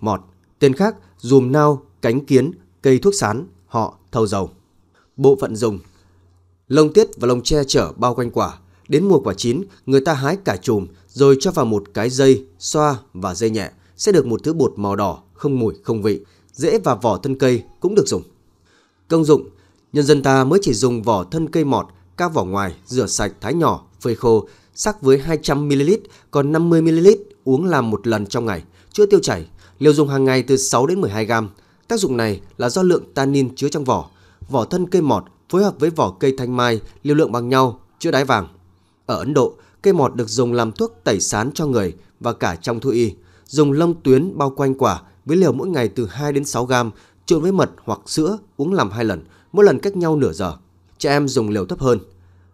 mọt, tên khác dùm nao, cánh kiến, cây thuốc sán, họ, thầu dầu. Bộ phận dùng Lông tiết và lông che chở bao quanh quả. Đến mùa quả chín, người ta hái cả chùm rồi cho vào một cái dây, xoa và dây nhẹ sẽ được một thứ bột màu đỏ, không mùi, không vị. Dễ và vỏ thân cây cũng được dùng. Công dụng Nhân dân ta mới chỉ dùng vỏ thân cây mọt, các vỏ ngoài, rửa sạch, thái nhỏ, phơi khô, sắc với 200ml, còn 50ml uống làm một lần trong ngày, chữa tiêu chảy, Liều dùng hàng ngày từ 6 đến 12 gram. Tác dụng này là do lượng tannin chứa trong vỏ, vỏ thân cây mọt phối hợp với vỏ cây thanh mai liều lượng bằng nhau, chữa đái vàng. Ở Ấn Độ, cây mọt được dùng làm thuốc tẩy sán cho người và cả trong thuốc y. Dùng lông tuyến bao quanh quả với liều mỗi ngày từ 2 đến 6 gram, trộn với mật hoặc sữa, uống làm hai lần, mỗi lần cách nhau nửa giờ. Trẻ em dùng liều thấp hơn.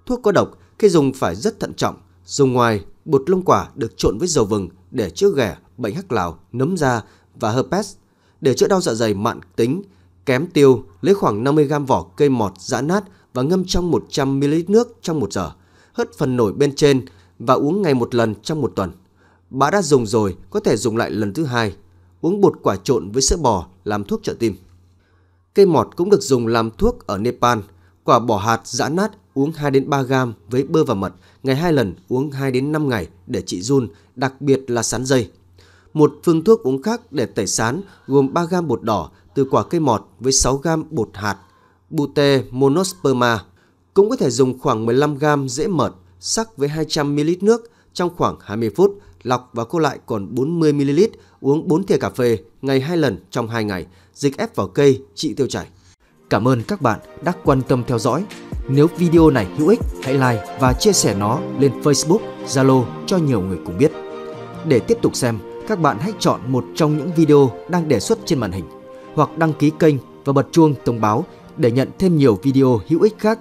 Thuốc có độc khi dùng phải rất thận trọng, dùng ngoài bột lông quả được trộn với dầu vừng để chữa ghẻ, bệnh hắc lào, nấm da và herpes. Để chữa đau dạ dày mạn tính, kém tiêu, lấy khoảng 50g vỏ cây mọt giã nát và ngâm trong 100ml nước trong 1 giờ, hất phần nổi bên trên và uống ngày một lần trong một tuần. Bà đã dùng rồi, có thể dùng lại lần thứ hai. Uống bột quả trộn với sữa bò làm thuốc trợ tim. Cây mọt cũng được dùng làm thuốc ở Nepal. Quả bỏ hạt giã nát uống 2 đến 3 gram với bơ và mật, ngày hai lần uống 2 đến 5 ngày để trị run đặc biệt là sán dây. Một phương thuốc uống khác để tẩy sán gồm 3 gam bột đỏ từ quả cây mọt với 6 gam bột hạt, bute monosperma. Cũng có thể dùng khoảng 15 gam dễ mật, sắc với 200ml nước trong khoảng 20 phút, lọc và cô lại còn 40ml, uống 4 thìa cà phê ngày 2 lần trong 2 ngày, dịch ép vào cây, trị tiêu chảy. Cảm ơn các bạn đã quan tâm theo dõi. Nếu video này hữu ích, hãy like và chia sẻ nó lên Facebook Zalo cho nhiều người cùng biết. Để tiếp tục xem, các bạn hãy chọn một trong những video đang đề xuất trên màn hình hoặc đăng ký kênh và bật chuông thông báo để nhận thêm nhiều video hữu ích khác